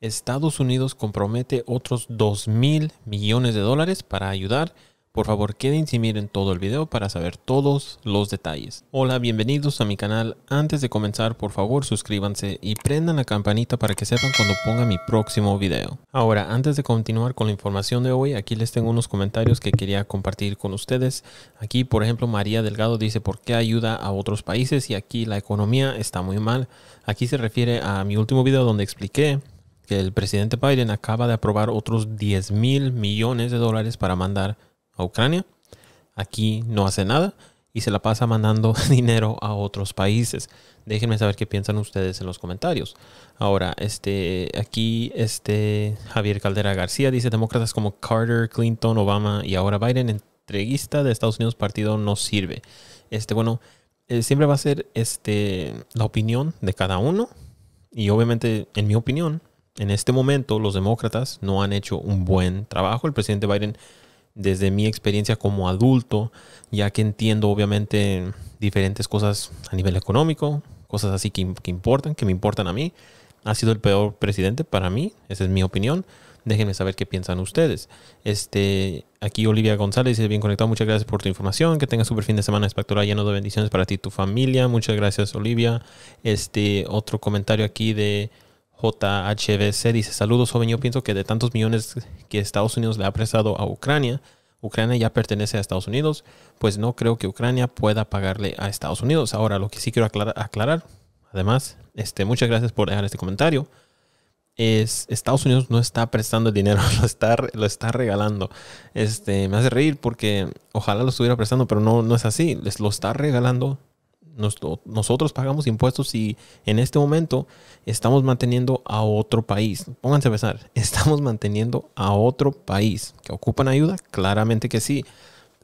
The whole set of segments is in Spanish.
Estados Unidos compromete otros 2 mil millones de dólares para ayudar. Por favor, quédense y miren todo el video para saber todos los detalles. Hola, bienvenidos a mi canal. Antes de comenzar, por favor, suscríbanse y prendan la campanita para que sepan cuando ponga mi próximo video. Ahora, antes de continuar con la información de hoy, aquí les tengo unos comentarios que quería compartir con ustedes. Aquí, por ejemplo, María Delgado dice por qué ayuda a otros países y aquí la economía está muy mal. Aquí se refiere a mi último video donde expliqué que el presidente Biden acaba de aprobar otros 10 mil millones de dólares para mandar a Ucrania. Aquí no hace nada y se la pasa mandando dinero a otros países. Déjenme saber qué piensan ustedes en los comentarios. Ahora, este, aquí este Javier Caldera García dice demócratas como Carter, Clinton, Obama y ahora Biden, entreguista de Estados Unidos, partido no sirve. Este, bueno, eh, siempre va a ser este, la opinión de cada uno y obviamente, en mi opinión, en este momento los demócratas no han hecho un buen trabajo. El presidente Biden, desde mi experiencia como adulto, ya que entiendo obviamente diferentes cosas a nivel económico, cosas así que, importan, que me importan a mí, ha sido el peor presidente para mí. Esa es mi opinión. Déjenme saber qué piensan ustedes. Este, aquí Olivia González dice bien conectado. Muchas gracias por tu información. Que tengas super fin de semana espectacular lleno de bendiciones para ti y tu familia. Muchas gracias, Olivia. Este, otro comentario aquí de JHBC dice, saludos joven, yo pienso que de tantos millones que Estados Unidos le ha prestado a Ucrania, Ucrania ya pertenece a Estados Unidos, pues no creo que Ucrania pueda pagarle a Estados Unidos. Ahora, lo que sí quiero aclarar, además, este, muchas gracias por dejar este comentario, es Estados Unidos no está prestando el dinero, lo está, lo está regalando. Este, me hace reír porque ojalá lo estuviera prestando, pero no, no es así, lo está regalando nosotros pagamos impuestos y en este momento estamos manteniendo a otro país. Pónganse a pensar, estamos manteniendo a otro país. ¿Que ocupan ayuda? Claramente que sí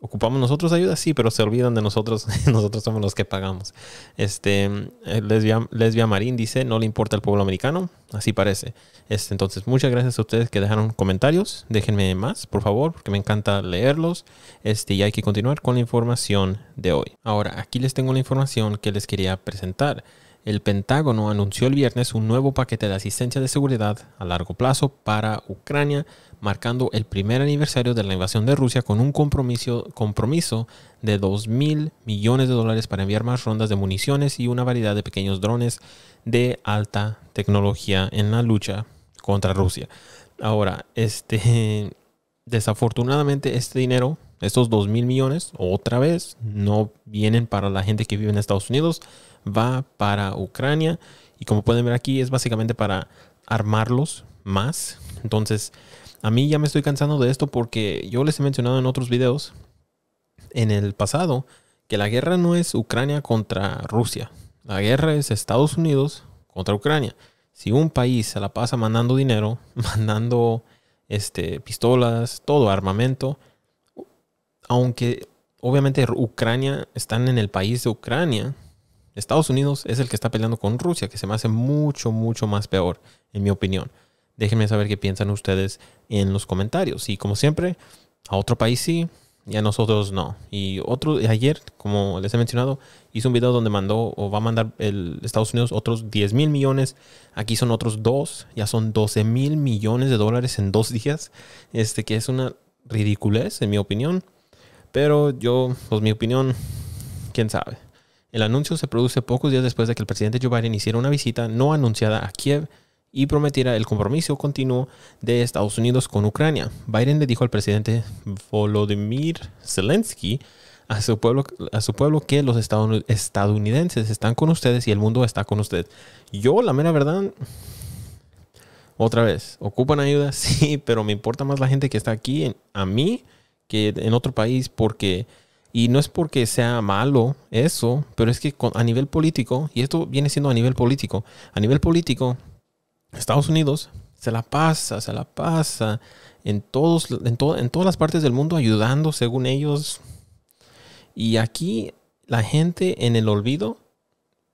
ocupamos nosotros ayuda, sí, pero se olvidan de nosotros, nosotros somos los que pagamos. Este, eh, lesbia, Marín dice, no le importa el pueblo americano, así parece. Este, entonces, muchas gracias a ustedes que dejaron comentarios, déjenme más, por favor, porque me encanta leerlos. Este, y hay que continuar con la información de hoy. Ahora, aquí les tengo la información que les quería presentar. El Pentágono anunció el viernes un nuevo paquete de asistencia de seguridad a largo plazo para Ucrania, marcando el primer aniversario de la invasión de Rusia con un compromiso, compromiso de 2 mil millones de dólares para enviar más rondas de municiones y una variedad de pequeños drones de alta tecnología en la lucha contra Rusia. Ahora, este, desafortunadamente este dinero, estos 2 mil millones, otra vez, no vienen para la gente que vive en Estados Unidos va para Ucrania y como pueden ver aquí es básicamente para armarlos más. Entonces, a mí ya me estoy cansando de esto porque yo les he mencionado en otros videos en el pasado que la guerra no es Ucrania contra Rusia. La guerra es Estados Unidos contra Ucrania. Si un país se la pasa mandando dinero, mandando este, pistolas, todo armamento, aunque obviamente Ucrania están en el país de Ucrania, Estados Unidos es el que está peleando con Rusia, que se me hace mucho, mucho más peor, en mi opinión. Déjenme saber qué piensan ustedes en los comentarios. Y como siempre, a otro país sí, y a nosotros no. Y otro, ayer, como les he mencionado, hizo un video donde mandó o va a mandar el Estados Unidos otros 10 mil millones. Aquí son otros dos, ya son 12 mil millones de dólares en dos días. Este que es una ridiculez, en mi opinión. Pero yo, pues mi opinión, quién sabe. El anuncio se produce pocos días después de que el presidente Joe Biden hiciera una visita no anunciada a Kiev y prometiera el compromiso continuo de Estados Unidos con Ucrania. Biden le dijo al presidente Volodymyr Zelensky a su pueblo, a su pueblo que los estadounidenses están con ustedes y el mundo está con ustedes. Yo, la mera verdad, otra vez, ocupan ayuda, sí, pero me importa más la gente que está aquí a mí que en otro país porque y no es porque sea malo eso, pero es que a nivel político, y esto viene siendo a nivel político, a nivel político, Estados Unidos se la pasa, se la pasa en, todos, en todas las partes del mundo ayudando según ellos. Y aquí la gente en el olvido,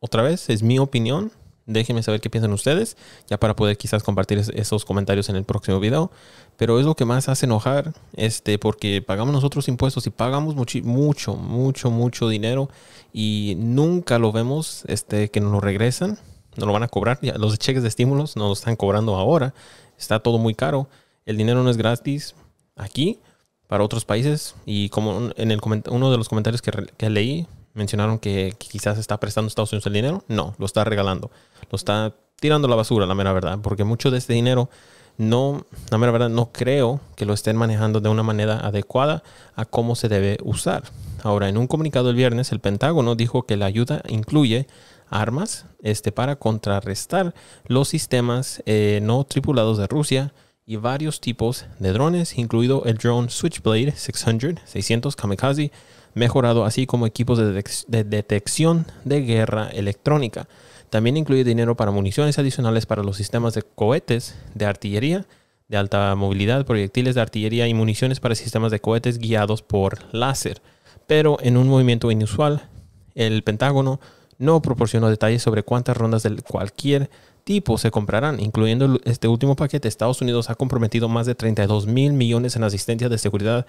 otra vez, es mi opinión, Déjenme saber qué piensan ustedes, ya para poder quizás compartir esos comentarios en el próximo video. Pero es lo que más hace enojar, este, porque pagamos nosotros impuestos y pagamos mucho, mucho, mucho, mucho dinero y nunca lo vemos este, que nos lo regresan, nos lo van a cobrar. Ya, los cheques de estímulos nos lo están cobrando ahora, está todo muy caro, el dinero no es gratis aquí para otros países y como en el, uno de los comentarios que, que leí mencionaron que, quizás está prestando Estados Unidos el dinero. No, lo está regalando. Lo está tirando a la basura, la mera verdad. Porque mucho de este dinero, no, la mera verdad, no creo que lo estén manejando de una manera adecuada a cómo se debe usar. Ahora, en un comunicado el viernes, el Pentágono dijo que la ayuda incluye armas este, para contrarrestar los sistemas eh, no tripulados de Rusia y varios tipos de drones, incluido el drone Switchblade 600, 600 Kamikaze, mejorado, así como equipos de, detección de guerra electrónica. También incluye dinero para municiones adicionales para los sistemas de cohetes de artillería de alta movilidad, proyectiles de artillería y municiones para sistemas de cohetes guiados por láser. Pero en un movimiento inusual, el Pentágono no proporcionó detalles sobre cuántas rondas de cualquier tipo se comprarán, incluyendo este último paquete. Estados Unidos ha comprometido más de 32 mil millones en asistencia de seguridad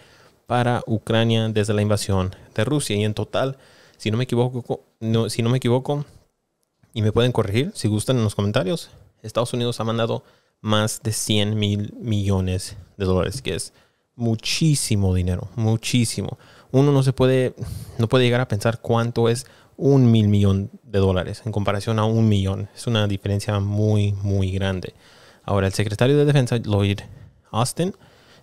para Ucrania desde la invasión de Rusia. Y en total, si no me equivoco, no, si no me equivoco, y me pueden corregir si gustan en los comentarios, Estados Unidos ha mandado más de 100 mil millones de dólares, que es muchísimo dinero, muchísimo. Uno no se puede, no puede llegar a pensar cuánto es un mil millón de dólares en comparación a un millón. Es una diferencia muy, muy grande. Ahora, el secretario de Defensa, Lloyd Austin,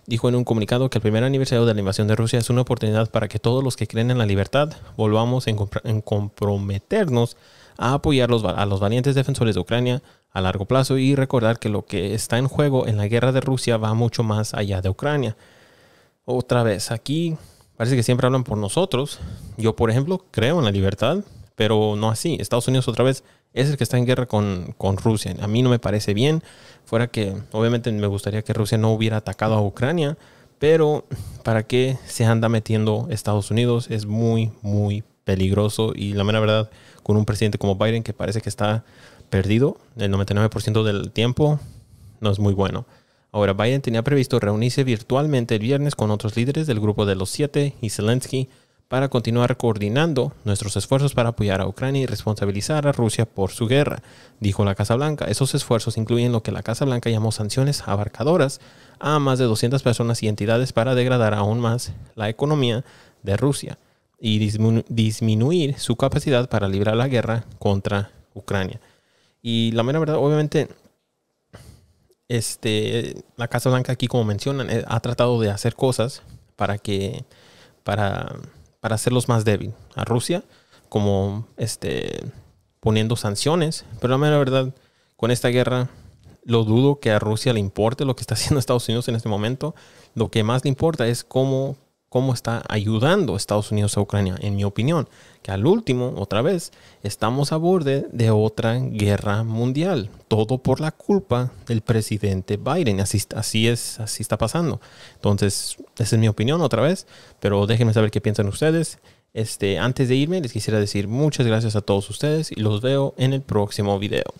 dijo en un comunicado que el primer aniversario de la invasión de Rusia es una oportunidad para que todos los que creen en la libertad volvamos en, comprometernos a apoyar a los valientes defensores de Ucrania a largo plazo y recordar que lo que está en juego en la guerra de Rusia va mucho más allá de Ucrania. Otra vez, aquí parece que siempre hablan por nosotros. Yo, por ejemplo, creo en la libertad, pero no así. Estados Unidos otra vez es el que está en guerra con, Rusia. A mí no me parece bien, fuera que obviamente me gustaría que Rusia no hubiera atacado a Ucrania, pero ¿para qué se anda metiendo Estados Unidos? Es muy, muy peligroso y la mera verdad, con un presidente como Biden que parece que está perdido el 99% del tiempo, no es muy bueno. Ahora, Biden tenía previsto reunirse virtualmente el viernes con otros líderes del grupo de los siete y Zelensky para continuar coordinando nuestros esfuerzos para apoyar a Ucrania y responsabilizar a Rusia por su guerra, dijo la Casa Blanca. Esos esfuerzos incluyen lo que la Casa Blanca llamó sanciones abarcadoras a más de 200 personas y entidades para degradar aún más la economía de Rusia y disminuir su capacidad para librar la guerra contra Ucrania. Y la mera verdad, obviamente, este, la Casa Blanca aquí, como mencionan, eh, ha tratado de hacer cosas para que, para para hacerlos más débil a Rusia, como este, poniendo sanciones. Pero la mera verdad, con esta guerra, lo dudo que a Rusia le importe lo que está haciendo Estados Unidos en este momento. Lo que más le importa es cómo cómo está ayudando Estados Unidos a Ucrania, en mi opinión, que al último, otra vez, estamos a borde de otra guerra mundial, todo por la culpa del presidente Biden, así, es, así está pasando. Entonces, esa es mi opinión otra vez, pero déjenme saber qué piensan ustedes. Este, antes de irme, les quisiera decir muchas gracias a todos ustedes y los veo en el próximo video.